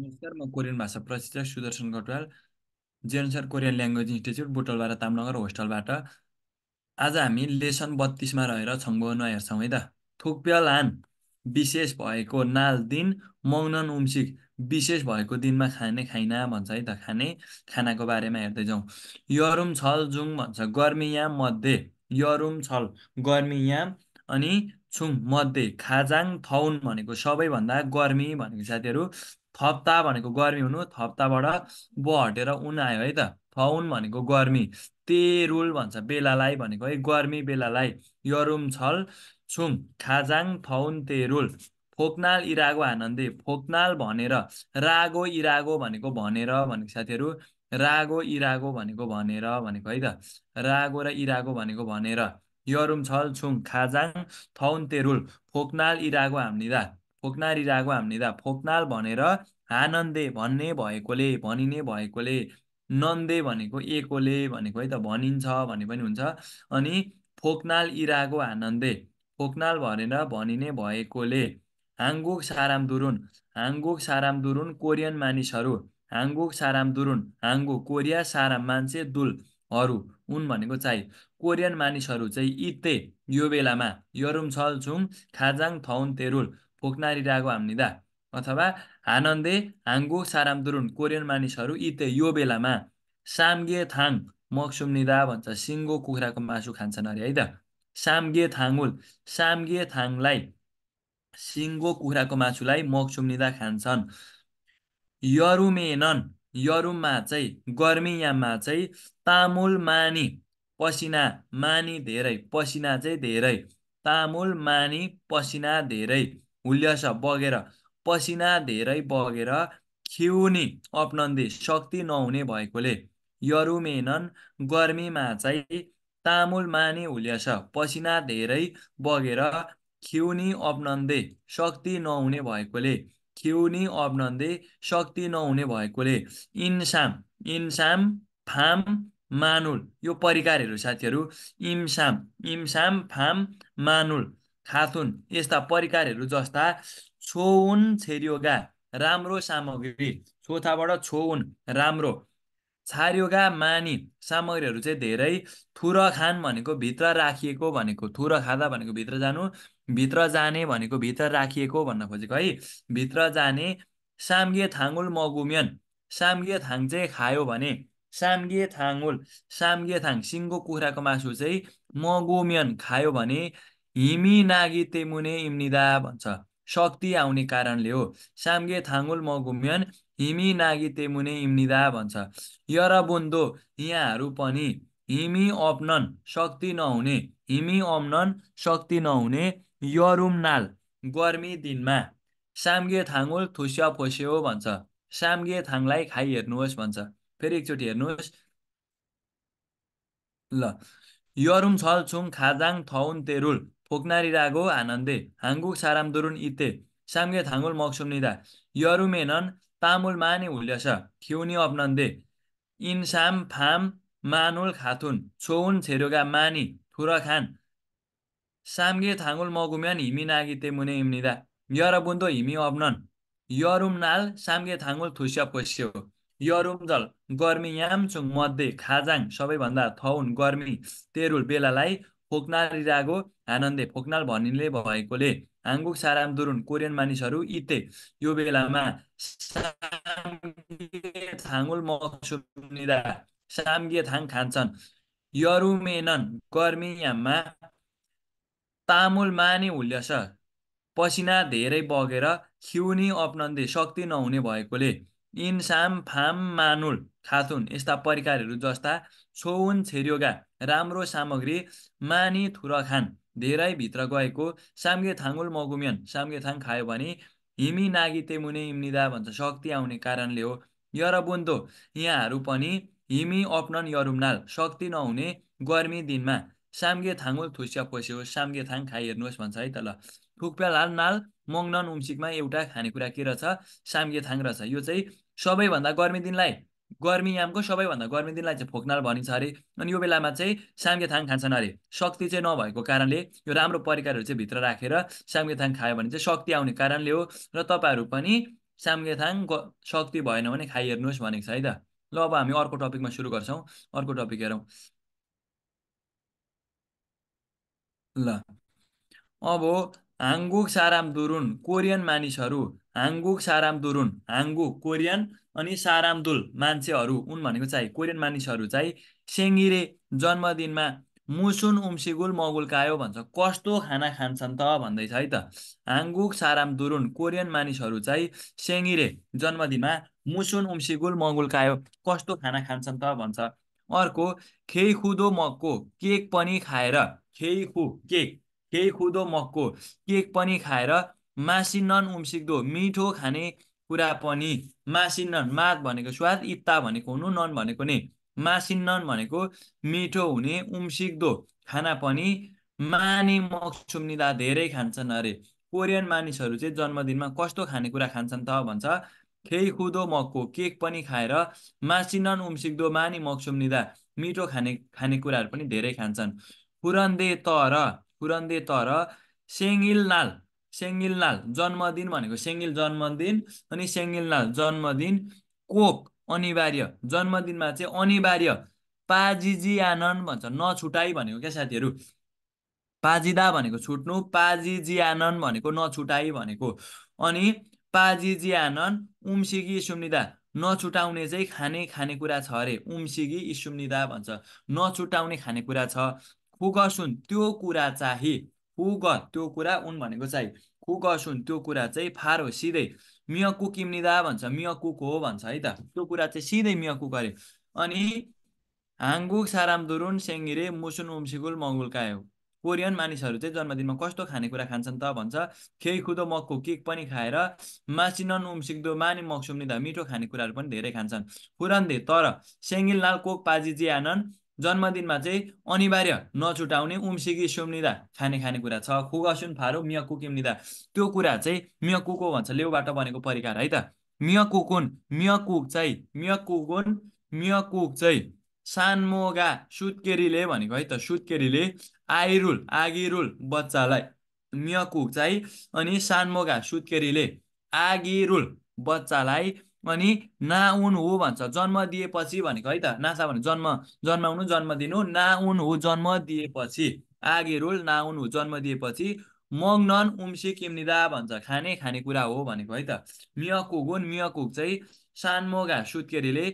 नमस्कार म कोरियन भाषा प्रशिक्षक सुदर्शन कटवाल जेनसर कोरियन ल्याङ्ग्वेज इन्स्टिच्युट बोटलबारा तामनगर होस्टलबाट आज हामी लेसन बत्तिसमा रहेर छङ्गोनमा हेर्छौँ है त थुक्प्याल हान विशेष भएको नाल दिन मौनन उम्सिक विशेष भएको दिनमा खाने खाइना भन्छ है त खाने खानाको बारेमा हेर्दै जाउँ यरुम छल जुङ भन्छ गर्मी याम मध्ये यरुम छल गर्मी याम अनि छुङ मध्ये खाजाङ थौन भनेको सबैभन्दा गर्मी भनेको साथीहरू थप्ता भनेको गर्मी हुनु थप्ताबाट ब हटेर उन आयो है त थ भनेको गर्मी ते रुल भन्छ बेलालाई भनेको है गर्मी बेलालाई यरुम छल छुम खाजाङ ते रुल फोक्नाल इरागो आनन्दे फोक्नाल भनेर रागो इरागो भनेको भनेर भनेको साथीहरू रागो इरागो भनेको भनेर भनेको है त रागो र इरागो भनेको भनेर यरुम छल छुङ खाजाङ थौन तेरुल फोक्नाल इरागो हाम्निदा फोक्नारी राको हामीले फोक्नाल भनेर हानन्दे भन्ने भएकोले भनिने भएकोले नन्दे भनेको एकोले भनेको है त भनिन्छ भन्ने पनि हुन्छ अनि फोक्नाल इरागो हानन्दे फोक्नाल भनेर भनिने भएकोले हाङ्गुक साराम दुरुन हाङ्गुक साराम दुरुन कोरियन मानिसहरू हाङ्गुक साराम दुरुन हाङ्गु कोरिया साराम मान्छे दुलहरू उन भनेको चाहिँ कोरियन मानिसहरू चाहिँ इते यो बेलामा यरुम छुङ खाजाङ थौन तेरुल होक्नारिरागो हामीदा अथवा हानन्दे हाङ्गो साराम दुरुन कोरियन मानिसहरू इते यो बेलामा सामगे थाङ निदा भन्छ सिङ्गो कुखुराको मासु खान्छन् अरे है त सामगे थाङुल सामगे थाङलाई सिङ्गो कुखुराको मासुलाई मक्सुम निदा खान्छन् यरुमेनन यरुममा चाहिँ गर्मीयाममा चाहिँ तामुल मानी पसिना मानी धेरै पसिना चाहिँ धेरै तामुल मानी पसिना धेरै हुल्यास बगेर पसिना धेरै बगेर खिउनी अप्नन्दी शक्ति नहुने भएकोले यरुमेनन गर्मीमा चाहिँ तामुल माने हुल्यास पसिना धेरै बगेर खिउनी अप्नन्दे शक्ति नहुने भएकोले खिउनी अप्नन्दे शक्ति नहुने भएकोले इन्साम इन्साम फाम मानुल यो परिकारहरू साथीहरू इम्साम इम्साम फाम मानुल खाथुन यस्ता परिकारहरू जस्ता छोउन छेरियोगा राम्रो सामग्री छोथाबाट छोउन राम्रो छारियोगा मानी सामग्रीहरू चाहिँ धेरै थुर खान भनेको भित्र राखिएको भनेको थुर खाँदा भनेको भित्र जानु भित्र जाने भनेको भित्र राखिएको भन्न खोजेको है भित्र जाने साम्गे थाङुल मगुम्यन साम्गे थाङ चाहिँ खायो भने साम्गे थाङुल साम्गे थाङ सिङ्गो कुखुराको मासु चाहिँ मगुमियन खायो भने हिमी नागी तेमुने इम्निदा भन्छ शक्ति आउने कारणले हो साम्गे थाङुल म घुम्यन हिमी नागी तेमुने इम्निदा भन्छ यर बुन्दो यहाँहरू पनि हिमी अप्नन शक्ति नहुने हिमी अप्नन शक्ति नहुने यरुम नाल गर्मी दिनमा साम्गे थाङुल थुस्या फोस्यो भन्छ साम्गे थाङलाई खाइ हेर्नुहोस् भन्छ फेरि एकचोटि हेर्नुहोस् ल यरुम छल छुङ खाजाङ थौन तेरुल फोक्नारी रागो आनन्दे हाङ्गुक साराम दुरुन इते साम्गे थाङुल मक्सुम निदा यरुमेनन तामुल माने हुल्यस ख्युनी अपनन्दे इन साम फाम मानुल खाथुन छोउन छेरोगा मानी थुरखान खान साम्गे थाङुल मगुम्यान हिमी नागिते मुने इम्निदा यर बुन्दो हिमी अप्नान यरुम नाल साम्गे थाङुल थुस्य पोस्यो यरुम जल गर्मी याम्छुङ मध्ये खाजाङ सबैभन्दा थौन गर्मी तेरुल बेलालाई फोक्नाल रिरागो आनन्दे फोक्नाल भनिने भएकोले हाङ्गुक साराम दुरुन कोरियन मानिसहरू इते यो बेलामा थाङुल मक्सुनिदा साम्गे थाङ खान्छन् यरुमेनन गर्मियामा तामुल माने हुल्यस पसिना धेरै बगेर खिउनी अप्नन्दे शक्ति नहुने भएकोले इन्साम फाम मानुल खाथुन यस्ता परिकारहरू जस्ता छोउन छेर्योगा राम्रो सामग्री मानी थुरखान धेरै भित्र गएको साम्गे थाङुल मगुमियन साम्गे थाङ खायो भने हिमी नागी तेमुने इम्निदा भन्छ शक्ति आउने कारणले हो यरबुन्दो यहाँहरू पनि हिमी अप्नन यरुमनाल शक्ति नहुने गर्मी दिनमा साम्गे थाङुल थुस्या पोस्यो साम्गे थाङ खाइहेर्नुहोस् भन्छ है त ल थुक्पेलाल नाल मङनन उम्सिकमा एउटा खानेकुरा के रहेछ साम्गेथाङ रहेछ यो चाहिँ सबैभन्दा गर्मी दिनलाई गर्मी गर्मीयामको सबैभन्दा गर्मी दिनलाई चाहिँ फोक्नाल भनिन्छ अरे अनि यो बेलामा चाहिँ साम्गेथाङ खान्छन् अरे शक्ति चाहिँ नभएको कारणले यो राम्रो परिकारहरू चाहिँ भित्र राखेर साम्गेथाङ खायो भने चाहिँ शक्ति आउने कारणले हो र तपाईँहरू पनि साम्गेथाङ शक्ति भएन भने खाइहेर्नुहोस् भनेको छ है त ल अब हामी अर्को टपिकमा सुरु गर्छौँ अर्को टपिक हेरौँ ल अब हाङ्गुक साराम दुरुन कोरियन मानिसहरू हाङ्गुक साराम दुरुन हाङ्गु कोरियन अनि सारामदुल मान्छेहरू उन भनेको चाहिँ कोरियन मानिसहरू चाहिँ सेङ्गिरे जन्मदिनमा मुसुन उम्सिगुल मगुल कायो भन्छ कस्तो खाना खान्छन् त भन्दैछ है त हाङ्गुक साराम दुरुन कोरियन मानिसहरू चाहिँ सेङ्गिरे जन्मदिनमा मुसुन उम्सिगुल मगुल कायो कस्तो खाना खान्छन् त भन्छ अर्को खुदो मगको केक पनि खाएर खु केक केही खुदो मक्को केक पनि खाएर मासिन्नन उम्सिक्दो मिठो खाने कुरा पनि मासिन्नन माद भनेको स्वाद इत्ता भनेको हुनु नन भनेको नि मासिन्नन भनेको मिठो हुने उम्सिक्दो खाना पनि माने मक्सुम्निदा धेरै खान्छन् अरे कोरियन मानिसहरू चाहिँ जन्मदिनमा कस्तो खानेकुरा खान्छन् त भन्छ खेइ खुदो मक्को केक पनि खाएर मासिनन उम्सिक्दो मानी मक्सुम्निदा मिठो खाने खानेकुराहरू पनि धेरै खान्छन् फुरन्दे तर फुरन्दे तर सेङ्गिलनाल सेङ्गिलनाल जन्मदिन भनेको सेङ्गिल जन्मदिन अनि सेङ्गिलनाल जन्मदिन कोक अनिवार्य जन्मदिनमा चाहिँ अनिवार्य पाजिजी आनन्द भन्छ नछुटाई भनेको क्या साथीहरू पाजिदा भनेको छुट्नु पाजिजी आनन्द भनेको नछुटाई भनेको अनि पाजिजी आनन्द उम्सिगी सुम्निदा नछुटाउने चाहिँ खाने खानेकुरा छ अरे उम्सिगी इसुम्निदा भन्छ नछुटाउने खानेकुरा छ खुगसुन त्यो कुरा चाहिँ खुग त्यो कुरा उन भनेको चाहिँ सुन त्यो कुरा चाहिँ फारो हो सिधै मियकु किम्निदा भन्छ मियकुक हो भन्छ है त त्यो कुरा चाहिँ सिधै मियकु गरे अनि हाङ्गु साराम दुरुन सेङ्गिरे मुसुन उम्सिगुल मङ्गुलकाय हो कोरियन मानिसहरू चाहिँ जन्मदिनमा कस्तो खानेकुरा खान्छन् त भन्छ खेइ खुदो मक्खु केक पनि खाएर मासिनन उम्सिक्दो माने मक्सुम्निदा मिठो खानेकुराहरू पनि धेरै खान्छन् पुरान्दे तर सेङ्गिल लाल कोक पाजी जियानन जन्मदिनमा चाहिँ अनिवार्य नछुटाउने उम्सिगी सुम्निदा खाने खानेकुरा छ खुगसुन फारो मियकु किम्निदा त्यो कुरा चाहिँ कुको भन्छ लेउबाट बनेको परिकार है त मिय मियाकु चाहिँ मिय मियाकु चाहिँ सानमोगा सुत्केरीले भनेको है त सुत्केरीले आइरुल आगिरुल बच्चालाई मियाकु चाहिँ अनि सानमोगा सुत्केरीले आगिरुल बच्चालाई अनि नाउन हो भन्छ जन्म दिएपछि भनेको है त नासा भने जन्म जन्माउनु जन्म दिनु नाउन हो जन्म दिएपछि आगे रोल नाउन हो जन्म दिएपछि मगनन उम्से किम्निदा भन्छ खाने खानेकुरा हो भनेको है त मियकुक गुन मियकुक चाहिँ सानमोगा सुत्केरीले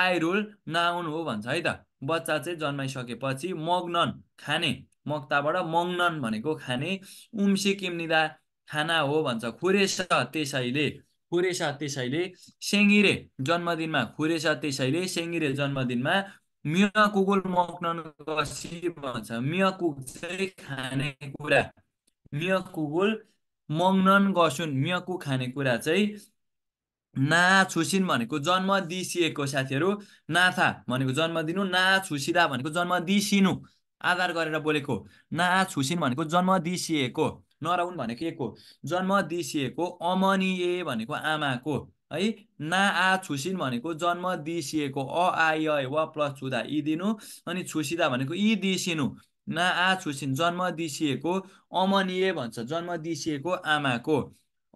आय रोल नाउन हो भन्छ है त बच्चा चाहिँ जन्माइसकेपछि मगनन खाने मक्ताबाट मगनन भनेको खाने उम्से किम्निदा खाना हो भन्छ खुरेस त्यसैले खुरेसा त्यसैले सेङ्गिरे जन्मदिनमा खुरेसा त्यसैले सेङ्गिरे जन्मदिनमा मिया कुगुल मक्न भन्छ मिया कुक चाहिँ खानेकुरा मिया कुगुल मग्नन गसुन मियाकु कुरा चाहिँ ना छुसिन भनेको जन्म दिसिएको साथीहरू नाथा भनेको जन्म दिनु ना छुसिदा भनेको जन्म दिसिनु आधार गरेर बोलेको ना छुसिन भनेको जन्म दिसिएको नराउन भनेको एक हो जन्म दिसिएको अमनीय भनेको आमाको है ना आ छुसिन भनेको जन्म दिसिएको अ आय वा प्लस छुदा इ दिनु अनि छुसिदा भनेको इ दिसिनु ना आ छुसिन जन्म दिसिएको अमनीय भन्छ जन्म दिसिएको आमाको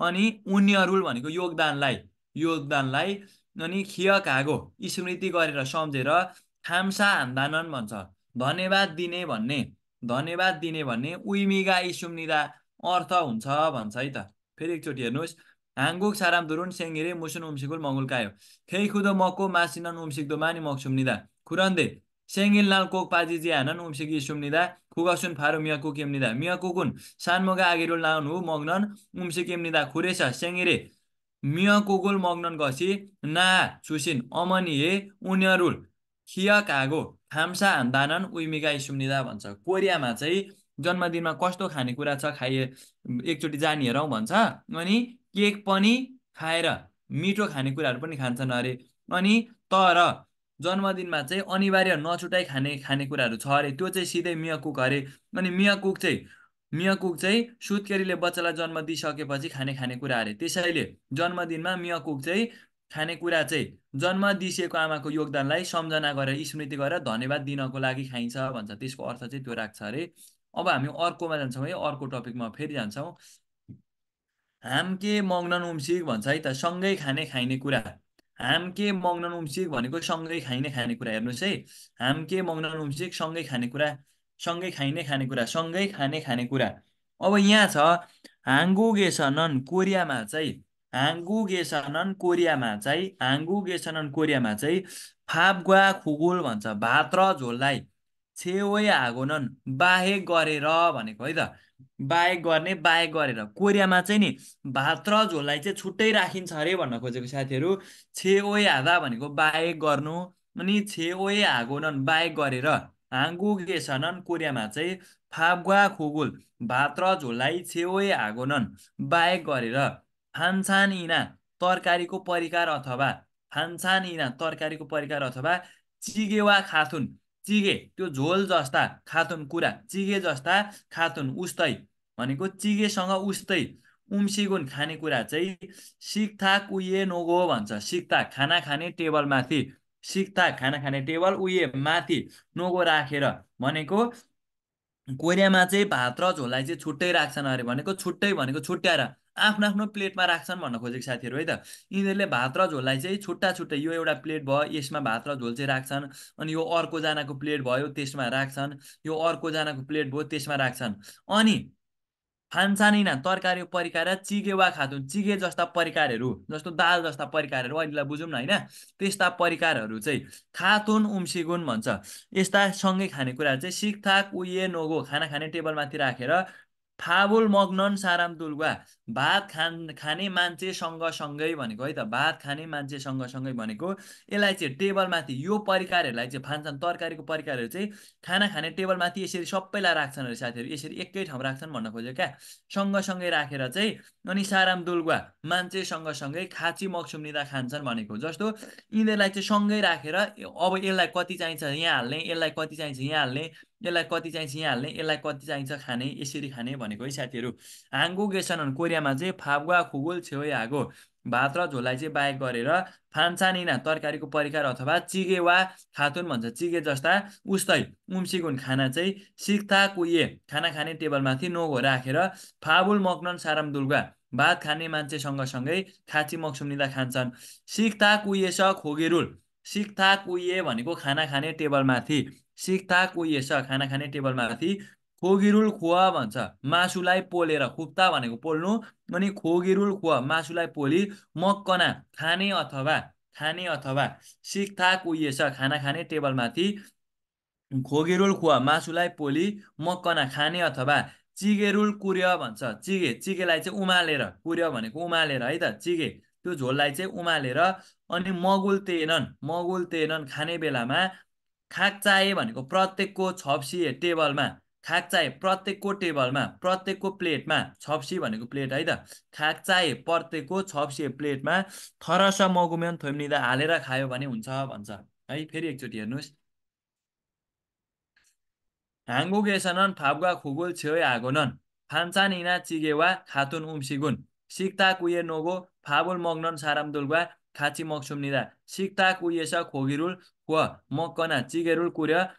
अनि उनीहरू भनेको योगदानलाई योगदानलाई अनि खिय कागो स्मृति गरेर सम्झेर थाम्सा हान्दानन् भन्छ धन्यवाद दिने भन्ने धन्यवाद दिने भन्ने उइमिगा इसुम्निदा अर्थ हुन्छ भन्छ है त फेरि एकचोटि हेर्नुहोस् हाङ्गुक छाराम दुरुन सेङ्गिरे मुसुन उम्सिकुल मङ्गुल कायो खेइ खुदो मको मासिनन उम्सिक्दो मानि मक्सुम निदा खुरन्दे सेङ्गिल नाल कोक पाजिजी हानन उम्सिकी सुम निदा खुगसुन फारु मियाकु केम निदा मियाकुकुन सानमोगा आगिरुल नाउन हु मग्नन उम्सि निदा खुरेसा सेङ्गिरे कुकुल मग्नन गसी ना छुसिन अमनि हे उन्यरुल खिया कागो खाम्सा हान्दानन उइमिका सुम्निदा भन्छ कोरियामा चाहिँ जन्मदिनमा कस्तो खानेकुरा छ खाए एकचोटि जाने हेरौँ भन्छ अनि केक पनि खाएर मिठो खानेकुराहरू पनि खान्छन् अरे अनि तर जन्मदिनमा चाहिँ अनिवार्य नछुटाइ खाने खानेकुराहरू छ अरे त्यो चाहिँ सिधै मिया कुक अरे अनि मिया कुक चाहिँ मिया कुक चाहिँ सुत्केरीले बच्चालाई जन्म दिइसकेपछि खाने खानेकुरा अरे त्यसैले जन्मदिनमा मिया कुक चाहिँ खानेकुरा चाहिँ जन्म दिइसकेको आमाको योगदानलाई सम्झना गरेर स्मृति गरेर धन्यवाद दिनको लागि खाइन्छ भन्छ त्यसको अर्थ चाहिँ त्यो राख्छ अरे अब हामी अर्कोमा जान्छौँ है अर्को टपिकमा फेरि जान्छौँ हाम्के मग्नन उम्सिक भन्छ है त सँगै खाने खाइने कुरा हाम्के मग्नन उम्सिक भनेको सँगै खाइने खानेकुरा हेर्नुहोस् है हाम्के मग्नन उम्सिक सँगै खानेकुरा सँगै खाइने खानेकुरा सँगै खाने खानेकुरा अब यहाँ छ हाङ्गु गेसनन कोरियामा चाहिँ हाङ्गु गेसनन कोरियामा चाहिँ हाङ्गु गेसनन कोरियामा चाहिँ गुवा खुगुल भन्छ भात र झोललाई छेवै आगोनन् बाहेक गरेर भनेको है त बाहेक गर्ने बाहेक गरेर कोरियामा चाहिँ नि भात र झोललाई चाहिँ छुट्टै राखिन्छ अरे भन्न खोजेको साथीहरू छे ओए हादा भनेको बाहेक गर्नु अनि छे ओए हागोनन् बाहेक गरेर हाङ्गु गेसनन् कोरियामा चाहिँ फाबुवा खोगुल भात र झोललाई छे ओए हागोनन् बाहेक गरेर फान्छान इना तरकारीको परिकार अथवा फान्छान इना तरकारीको परिकार अथवा चिगेवा खाथुन चिगे त्यो झोल जस्ता खातुन कुरा चिगे जस्ता खातुन उस्तै भनेको चिगेसँग उस्तै उम्सिगुन खानेकुरा चाहिँ सिक्था उये नोगो भन्छ सिक्ता खाना खाने टेबल माथि सिक्ता खाना खाने टेबल उयो माथि नोगो राखेर भनेको कोरियामा चाहिँ भात र झोललाई चाहिँ छुट्टै राख्छन् अरे भनेको छुट्टै भनेको छुट्याएर आफ्नो आफ्नो प्लेटमा राख्छन् भन्न खोजेको साथीहरू है त यिनीहरूले भात र झोललाई चाहिँ छुट्टा छुट्टै यो एउटा प्लेट भयो यसमा भात र झोल चाहिँ राख्छन् अनि यो अर्कोजनाको प्लेट भयो त्यसमा राख्छन् यो अर्कोजनाको प्लेट भयो त्यसमा राख्छन् अनि फान्सानिना तरकारी परिकार चिगे वा खातुन चिगे जस्ता परिकारहरू जस्तो दाल जस्ता परिकारहरू अहिलेलाई बुझौँ न होइन त्यस्ता परिकारहरू चाहिँ खातुन उम्सिगुन भन्छ यस्ता सँगै खानेकुराहरू चाहिँ सिकथाक उयो नोगो खाना खाने टेबलमाथि राखेर फाबुल मग्नन साराम दुल्वा भात खान खाने मान्छे सँगसँगै भनेको है त भात खाने मान्छे सँगै भनेको यसलाई चाहिँ टेबलमाथि यो परिकारहरूलाई चाहिँ फान्छन् तरकारीको परिकारहरू चाहिँ खाना खाने टेबलमाथि यसरी सबैलाई राख्छन् अरे साथीहरू यसरी एकै ठाउँमा राख्छन् भन्न खोज्यो क्या सँगसँगै राखेर चाहिँ अनि साराम दुल्वा मान्छे सँगसँगै खाँची मक्सुम निदा खान्छन् भनेको जस्तो यिनीहरूलाई चाहिँ सँगै राखेर अब यसलाई कति चाहिन्छ यहाँ हाल्ने यसलाई कति चाहिन्छ यहाँ हाल्ने यसलाई कति चाहिन्छ यहाँ हाल्ने यसलाई कति चाहिन्छ खाने यसरी खाने भनेको है साथीहरू हाङ्गु गेसन कोरियामा चाहिँ फागुवा खुगुल छेउ आगो भात र झोलाई चाहिँ बाहेक गरेर फान्सानिना तरकारीको परिकार अथवा चिगे वा खातुन भन्छ चिगे जस्ता उस्तै उम्सिगुन खाना चाहिँ सिक्था कुहि खाना खाने टेबलमाथि नोगो राखेर फाबुल मग्नन साराम दुर्गा भात खाने मान्छेसँग सँगै खाँची मक्सुम्निँदा खान्छन् सिक्था कुये खोगेरुल सिक्था कुहिए भनेको खाना खाने टेबलमाथि सिक्ता यस खाना खाने टेबलमाथि खोगिरुल खुवा भन्छ मासुलाई पोलेर खुप्ता भनेको पोल्नु अनि खोगिरुल खुवा मासुलाई पोली मक्कना खाने अथवा खाने अथवा सिक्ता कुहिएछ खाना खाने टेबलमाथि खोगिरुल खुवा मासुलाई पोली मक्कना खाने अथवा चिगेरुल कुर्य भन्छ चिगे चिगेलाई चाहिँ उमालेर कुर्य भनेको उमालेर है त चिगे त्यो झोललाई चाहिँ उमालेर अनि मगुल तेनन मगुल तेनन खाने बेलामा चाहे भनेको प्रत्येकको छप्सी टेबलमा चाहे प्रत्येकको टेबलमा प्रत्येकको प्लेटमा छप्सी भनेको प्लेट है त चाहे प्रत्येकको छप्सी प्लेटमा थरस मगुमेन थोम्निँदा हालेर खायो भने हुन्छ भन्छ है फेरि एकचोटि हेर्नुहोस् हाङ्गु गेसनन फाबुवा खुगुल छेउ आगोनन फान्सान इना चिगेवा खातुन उम्सिगुन सिक्ता कुये नोगो फाबुल मग्नन सारामदुलवा 같이 먹습니다. 식탁 위에서 고기를 구워 먹거나 찌개를 끓여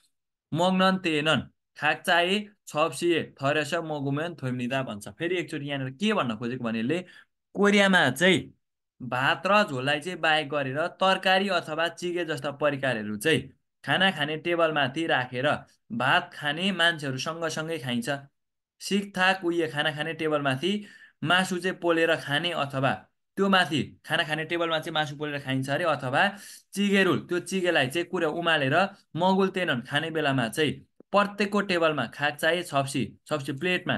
먹는 때에는 각자의 접시에 덜어서 먹으면 됩니다 भन्छ फेरि एकचोटि यहाँनिर के भन्न खोजेको भने कोरियामा चाहिँ भात र झोललाई चाहिँ बाहेक गरेर तरकारी अथवा चिगे जस्ता परिकारहरू चाहिँ खाना खाने टेबलमाथि राखेर रा। भात खाने मान्छेहरू सँगसँगै खाइन्छ सिकथाक उयो खाना खाने टेबलमाथि मासु चाहिँ पोलेर खाने अथवा त्यो माथि खाना खाने टेबलमा चाहिँ मासु पोलेर खाइन्छ अरे अथवा चिगेरुल त्यो चिगेलाई चाहिँ कुरा उमालेर मगुल तेनन खाने बेलामा चाहिँ प्रत्येकको टेबलमा खाक चाहे छप्सी छप्सी प्लेटमा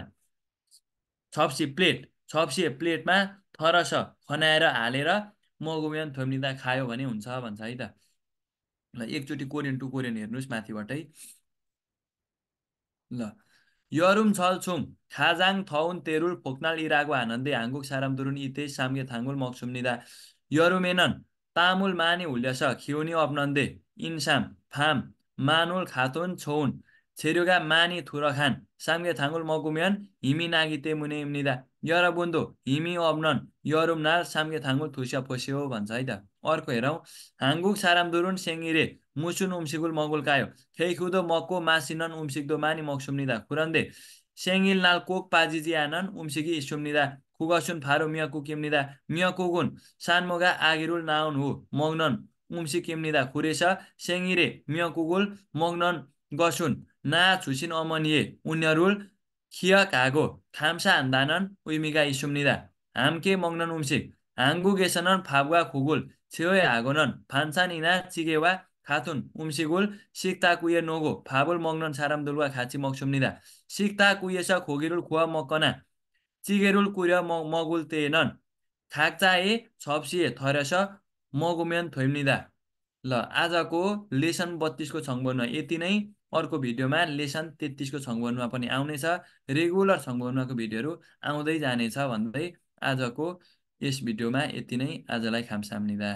छप्सी प्लेट छप्सी प्लेटमा थरस खनाएर हालेर मगुमेन थोम्निँदा खायो भने हुन्छ भन्छ है त ल एकचोटि कोरियन टु कोरियन हेर्नुहोस् माथिबाटै ल 여름 저중 가장 더운 때를 복날이라고 하는데 한국 사람들은 이때 삼계탕을 먹습니다. 여름에는 땀을 많이 올려서 기운이 없는데 인삼, 밤, 마늘 같은 좋은 재료가 많이 들어간 삼계탕을 먹으면 힘이 나기 때문입니다. 여러분도 힘이 없는 여름날 삼계탕을 드셔보시오 반사이다. अर्को हेरौँ हाङ्गुक 사람들은 생일에 무슨 음식을 먹을까요? 개구도 먹고 맛있는 음식도 많이 먹습니다. 그런데 생일날 꼭 빠지지 않은 음식이 있습니다. 그것은 바로 미역국입니다. 미역국은 산모가 아기를 낳은 후 먹는 음식입니다. 그래서 생일에 미역국을 먹는 것은 ना छुसिन अमनिए उनीहरू खिय खागो खाम्सा हान्दा नन् उमिगा इसुम्निदा हाम्के मग्न उम्सि हाँगु गेसनन् फाबुवा खुगुल छे हागोनन् फान्सा निना चिगेवा खाथुन उम्सिगुल सिक्ता कुहे नोगो फाबुल मगनन् साराम दुलवा खाची मगुम्निदा सिक्ता कुयेछ खोगेरुल खुवा मकना चिगेरुल कुर्य मगुल तेनन् खाके छप्सिए थर्यास मगुमेन थोइम्निदा ल आजको लेसन बत्तीसको छङबोन यति नै अर्को भिडियोमा लेसन तेत्तिसको छङ्गुवनमा पनि आउनेछ रेगुलर छङ्गुवनमाको भिडियोहरू आउँदै जानेछ भन्दै आजको यस भिडियोमा यति नै आजलाई खामसाम निदा